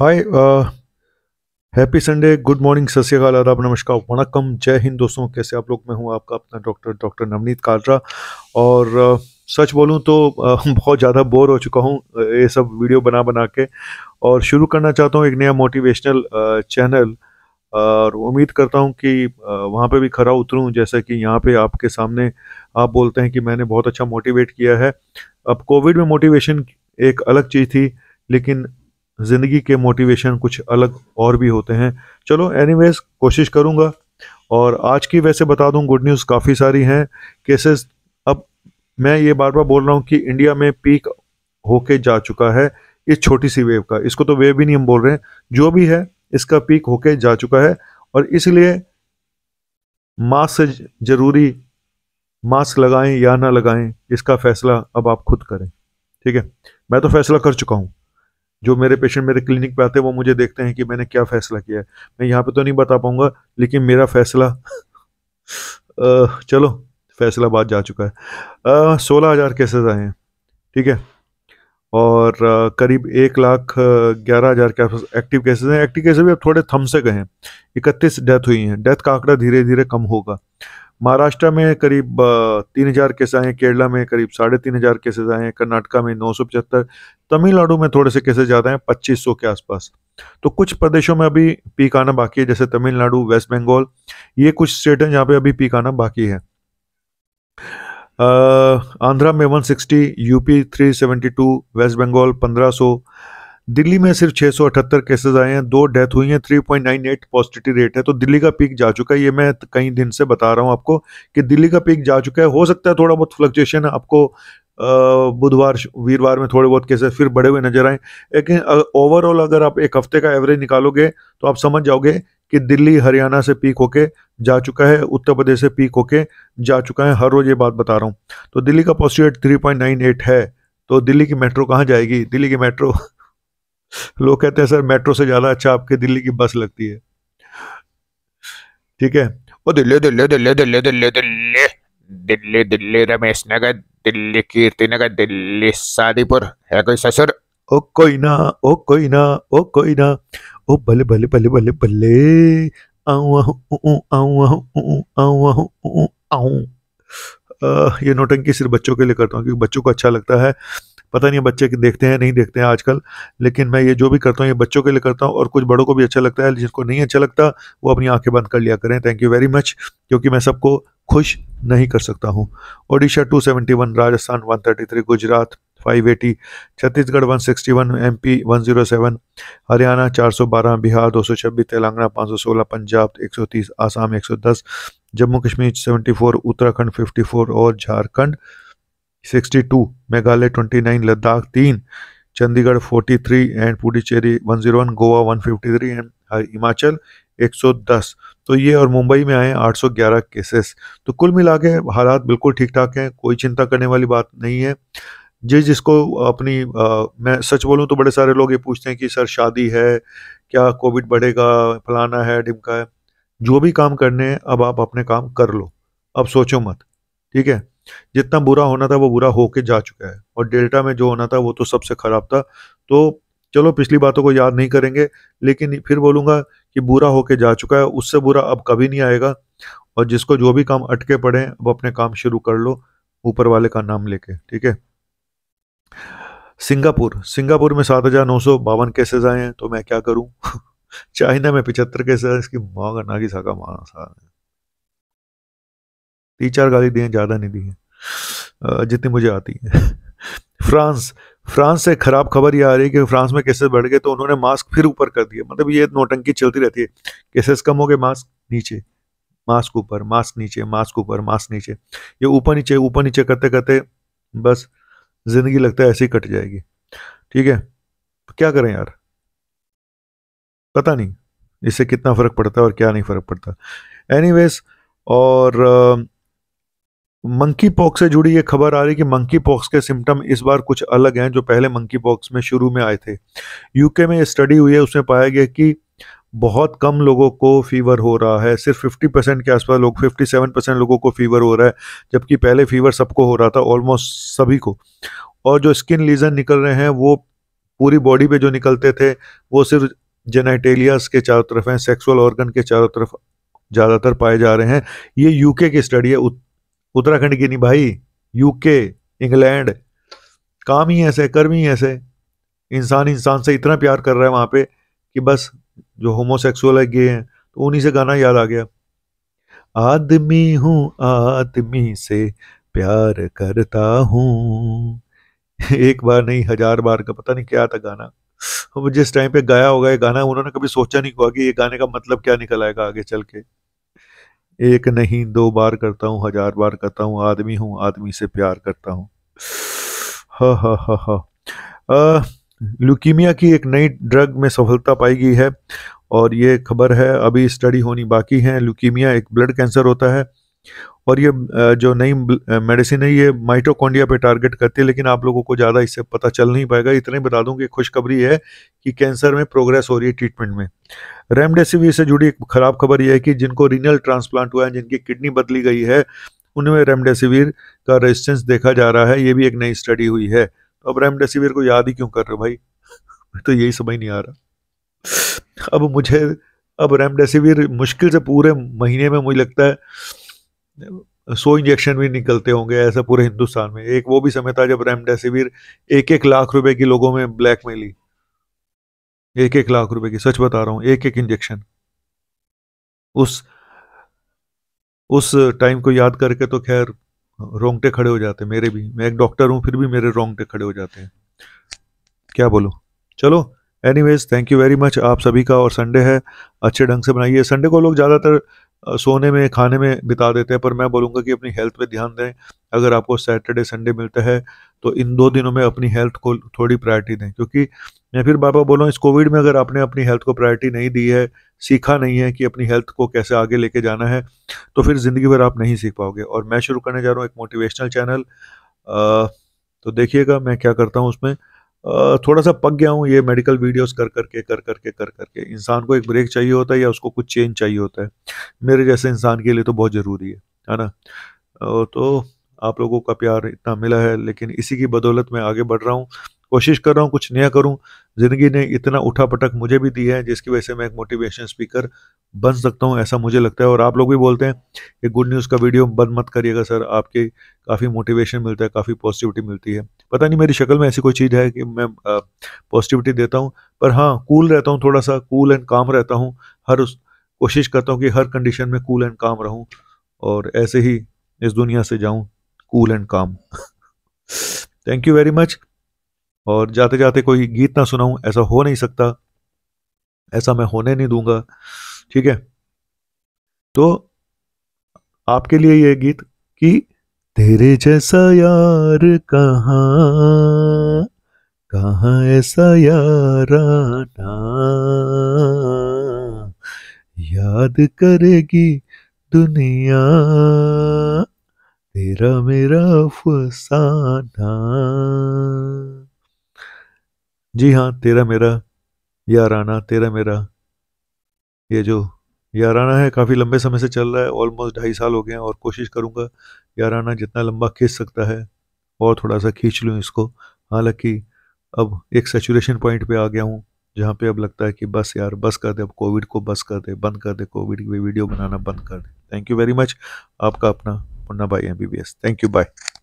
हाय happy Sunday good morning सत श्रीकाल आदाब नमस्कार वनकम जय हिंद दोस्तों कैसे आप लोग मैं हूँ आपका अपना डॉक्टर डॉक्टर नवनीत कालरा और uh, सच बोलूँ तो uh, बहुत ज़्यादा बोर हो चुका हूँ uh, ये सब वीडियो बना बना के और शुरू करना चाहता हूँ एक नया मोटिवेशनल चैनल uh, और उम्मीद करता हूँ कि uh, वहाँ पे भी खरा उतरूँ जैसा कि यहाँ पे आपके सामने आप बोलते हैं कि मैंने बहुत अच्छा मोटिवेट किया है अब कोविड में मोटिवेशन एक अलग चीज़ थी लेकिन ज़िंदगी के मोटिवेशन कुछ अलग और भी होते हैं चलो एनीवेज कोशिश करूँगा और आज की वैसे बता दूँ गुड न्यूज़ काफ़ी सारी हैं केसेस अब मैं ये बार बार बोल रहा हूँ कि इंडिया में पीक होके जा चुका है इस छोटी सी वेव का इसको तो वेव भी नहीं हम बोल रहे हैं जो भी है इसका पीक होके जा चुका है और इसलिए मास्क ज़रूरी मास्क लगाएं या ना लगाएं इसका फैसला अब आप खुद करें ठीक है मैं तो फैसला कर चुका हूँ जो मेरे पेशेंट मेरे क्लिनिक पे आते हैं वो मुझे देखते हैं कि मैंने क्या फ़ैसला किया है मैं यहाँ पे तो नहीं बता पाऊंगा लेकिन मेरा फ़ैसला चलो फैसला बाद जा चुका है सोलह हज़ार केसेस आए हैं ठीक है और करीब एक लाख ग्यारह हज़ार के एक्टिव केसेस हैं एक्टिव केसेस भी अब थोड़े थम से गए हैं इकतीस डेथ हुई हैं डेथ का आंकड़ा धीरे धीरे कम होगा महाराष्ट्र में करीब तीन हज़ार केस आए हैं केरला में करीब साढ़े तीन हज़ार केसेज आए हैं कर्नाटका में नौ सौ पचहत्तर तमिलनाडु में थोड़े से केसेज ज़्यादा हैं पच्चीस सौ के आसपास तो कुछ प्रदेशों में अभी पीक आना बाकी है जैसे तमिलनाडु वेस्ट बंगाल ये कुछ स्टेट हैं जहाँ पे अभी पीक आना बाकी है आंध्रा में 160 यूपी 372 वेस्ट बंगाल 1500 दिल्ली में सिर्फ 678 केसेस आए हैं दो डेथ हुई हैं 3.98 पॉजिटिव रेट है तो दिल्ली का पीक जा चुका है ये मैं कई दिन से बता रहा हूँ आपको कि दिल्ली का पीक जा चुका है हो सकता है थोड़ा बहुत फ्लक्चुएशन आपको बुधवार वीरवार में थोड़े बहुत केसेस फिर बढ़े हुए नजर आए लेकिन ओवरऑल अगर आप एक हफ्ते का एवरेज निकालोगे तो आप समझ जाओगे कि दिल्ली हरियाणा से पीक होके जा चुका है उत्तर प्रदेश से पीक होके जा चुका है हर रोज़ ये बात बता रहा हूँ तो दिल्ली का पॉजिटिव रेट थ्री है तो दिल्ली की मेट्रो कहाँ जाएगी दिल्ली की मेट्रो लोग कहते हैं सर मेट्रो से ज़्यादा अच्छा आपके दिल्ली की बस लगती है ठीक है वो दिल्ली दिल्ली दिल्ली दिल्ली दिल्ली दिल्ली दिल्ली दिल्ली रमेश नगर दिल्ली कीर्ति नगर दिल्ली सादीपुर है कोई ससुर ओ कोई ना ओ कोई ना ओ कोई ना ओ भले भले भले भले भले आऊँ आऊँ आऊँ आऊँ आऊँ आऊँ आऊँ ये नोटंकी सिर्फ बच्चों के लिए करता हूँ क्योंकि बच्चों को अच्छा लगता है पता नहीं बच्चे देखते हैं नहीं देखते हैं आजकल लेकिन मैं ये जो भी करता हूँ ये बच्चों के लिए करता हूँ और कुछ बड़ों को भी अच्छा लगता है जिसको नहीं अच्छा लगता वो अपनी आंखें बंद कर लिया करें थैंक यू वेरी मच क्योंकि मैं सबको खुश नहीं कर सकता हूँ ओडिशा 271 राजस्थान 133 गुजरात 580 छत्तीसगढ़ 161 एमपी 107 हरियाणा 412 बिहार 226 तेलंगाना 516 पंजाब 130 आसाम 110 जम्मू कश्मीर 74 उत्तराखंड 54 और झारखंड 62 मेघालय 29 लद्दाख 3 चंडीगढ़ 43 एंड पुडुचेरी 101 गोवा 153 एंड हिमाचल 110 तो ये और मुंबई में आए 811 केसेस तो कुल मिला के हालात बिल्कुल ठीक ठाक हैं कोई चिंता करने वाली बात नहीं है जी जिसको अपनी आ, मैं सच बोलूँ तो बड़े सारे लोग ये पूछते हैं कि सर शादी है क्या कोविड बढ़ेगा फलाना है डिमका है जो भी काम करने हैं अब आप अपने काम कर लो अब सोचो मत ठीक है जितना बुरा होना था वो बुरा होके जा चुका है और डेल्टा में जो होना था वो तो सबसे ख़राब था तो चलो पिछली बातों को याद नहीं करेंगे लेकिन फिर बोलूँगा कि बुरा होके जा चुका है उससे बुरा अब कभी नहीं आएगा और जिसको जो भी काम अटके पड़े अब अपने काम शुरू कर लो ऊपर वाले का नाम लेके ठीक है सिंगापुर सिंगापुर में सात हज़ार नौ सौ बावन केसेज आए हैं तो मैं क्या करूं चाइना में पिछहत्तर के साथ इसकी माँ का ना कि साका माना सा तीन चार गाली दिए ज़्यादा नहीं दी है जितनी मुझे आती है फ्रांस फ्रांस से खराब खबर ये आ रही है कि फ्रांस में केसेस बढ़ गए तो उन्होंने मास्क फिर ऊपर कर दिए मतलब ये नोटंकी चलती रहती है केसेस कम हो गए मास्क नीचे मास्क ऊपर मास्क नीचे मास्क ऊपर मास्क नीचे ये ऊपर नीचे ऊपर नीचे करते करते बस ज़िंदगी लगता है ऐसे ही कट जाएगी ठीक है क्या करें यार पता नहीं इससे कितना फ़र्क पड़ता है और क्या नहीं फ़र्क पड़ता एनी और मंकी पॉक्स से जुड़ी ये खबर आ रही कि मंकी पॉक्स के सिम्टम इस बार कुछ अलग हैं जो पहले मंकी पॉक्स में शुरू में आए थे यूके में ये स्टडी हुई है उसमें पाया गया कि बहुत कम लोगों को फीवर हो रहा है सिर्फ 50 परसेंट के आसपास लोग 57 परसेंट लोगों को फीवर हो रहा है जबकि पहले फीवर सबको हो रहा था ऑलमोस्ट सभी को और जो स्किन लीजन निकल रहे हैं वो पूरी बॉडी पे जो निकलते थे वो सिर्फ जेनाइटेलियास के चारों तरफ हैं सेक्सुअल ऑर्गन के चारों तरफ ज़्यादातर पाए जा रहे हैं ये यूके की स्टडी है उत्तराखंड की नहीं भाई यूके इंग्लैंड काम ही ऐसे कर्म ही ऐसे इंसान इंसान से इतना प्यार कर रहा है वहाँ पे कि बस जो होमोसेक्सुअल है गे हैं तो उन्हीं से गाना याद आ गया आदमी हूँ आदमी से प्यार करता हूँ एक बार नहीं हजार बार का पता नहीं क्या था गाना वो जिस टाइम पे गाया होगा ये गाना उन्होंने कभी सोचा नहीं होगा कि ये गाने का मतलब क्या निकल आएगा आगे चल के एक नहीं दो बार करता हूँ हजार बार करता हूँ आदमी हूँ आदमी से प्यार करता हूँ हा हा हा हा ल्यूकीमिया की एक नई ड्रग में सफलता पाई गई है और ये खबर है अभी स्टडी होनी बाकी है ल्यूकीमिया एक ब्लड कैंसर होता है और ये जो नई मेडिसिन है ये माइटोकॉन्डिया पे टारगेट करती है लेकिन आप लोगों को ज़्यादा इससे पता चल नहीं पाएगा इतना ही बता दूं कि खुशखबरी है कि कैंसर में प्रोग्रेस हो रही है ट्रीटमेंट में रेमडेसिविर से जुड़ी एक ख़राब खबर यह है कि जिनको रीनल ट्रांसप्लांट हुआ है जिनकी किडनी बदली गई है उनमें रेमडेसिविर का रेजिस्टेंस देखा जा रहा है ये भी एक नई स्टडी हुई है तो अब रेमडेसिविर को याद ही क्यों कर रहे हो भाई तो यही समझ नहीं आ रहा अब मुझे अब रेमडेसिविर मुश्किल से पूरे महीने में मुझे लगता है सौ इंजेक्शन भी निकलते होंगे ऐसा पूरे हिंदुस्तान में एक वो भी समय था जब रेमडेसिविर एक एक लाख रुपए की लोगों में ब्लैक एक एक लाख रुपए की सच बता रहा हूं एक एक इंजेक्शन उस उस टाइम को याद करके तो खैर रोंगटे खड़े हो जाते मेरे भी मैं एक डॉक्टर हूँ फिर भी मेरे रोंगटे खड़े हो जाते हैं क्या बोलो चलो anyways thank you very much आप सभी का और संडे है अच्छे ढंग से बनाइए संडे को लोग ज़्यादातर सोने में खाने में बिता देते हैं पर मैं बोलूँगा कि अपनी हेल्थ पे ध्यान दें अगर आपको सैटरडे संडे मिलता है तो इन दो दिनों में अपनी हेल्थ को थोड़ी प्रायोरिटी दें क्योंकि मैं फिर बाबा बोलूँ इस कोविड में अगर आपने अपनी हेल्थ को प्रायोरिटी नहीं दी है सीखा नहीं है कि अपनी हेल्थ को कैसे आगे लेके जाना है तो फिर ज़िंदगी भर आप नहीं सीख पाओगे और मैं शुरू करने जा रहा हूँ एक मोटिवेशनल चैनल तो देखिएगा मैं क्या करता हूँ उसमें थोड़ा सा पक गया हूँ ये मेडिकल वीडियोस कर करके कर करके कर करके इंसान को एक ब्रेक चाहिए होता है या उसको कुछ चेंज चाहिए होता है मेरे जैसे इंसान के लिए तो बहुत ज़रूरी है है ना तो आप लोगों का प्यार इतना मिला है लेकिन इसी की बदौलत मैं आगे बढ़ रहा हूँ कोशिश कर रहा हूँ कुछ नया करूँ ज़िंदगी ने इतना उठा पटक मुझे भी दी है जिसकी वजह से मैं एक मोटिवेशन स्पीकर बन सकता हूँ ऐसा मुझे लगता है और आप लोग भी बोलते हैं कि गुड न्यूज़ का वीडियो बंद मत करिएगा सर आपके काफ़ी मोटिवेशन मिलता है काफ़ी पॉजिटिविटी मिलती है पता नहीं मेरी शक्ल में ऐसी कोई चीज़ है कि मैं पॉजिटिविटी देता हूँ पर हाँ कूल रहता हूँ थोड़ा सा कूल एंड काम रहता हूँ हर उस कोशिश करता हूँ कि हर कंडीशन में कूल एंड काम रहूँ और ऐसे ही इस दुनिया से जाऊँ cool and calm thank you very much और जाते जाते कोई गीत ना सुनाऊँ ऐसा हो नहीं सकता ऐसा मैं होने नहीं दूंगा ठीक है तो आपके लिए ये गीत कि तेरे जैसा यार कहा कहा ऐसा याराना याद करेगी दुनिया तेरा मेरा फसाना जी हाँ तेरा मेरा याराना तेरा मेरा ये जो याराना है काफ़ी लंबे समय से चल रहा है ऑलमोस्ट ढाई साल हो गए हैं और कोशिश करूँगा याराना जितना लंबा खींच सकता है और थोड़ा सा खींच लूँ इसको हालांकि अब एक सेचुरेशन पॉइंट पे आ गया हूँ जहाँ पे अब लगता है कि बस यार बस कर दे अब कोविड को बस कर दे बंद कर दे कोविड की वीडियो बनाना बंद कर दे थैंक यू वेरी मच आपका अपना मुन्ना भाई एम थैंक यू बाय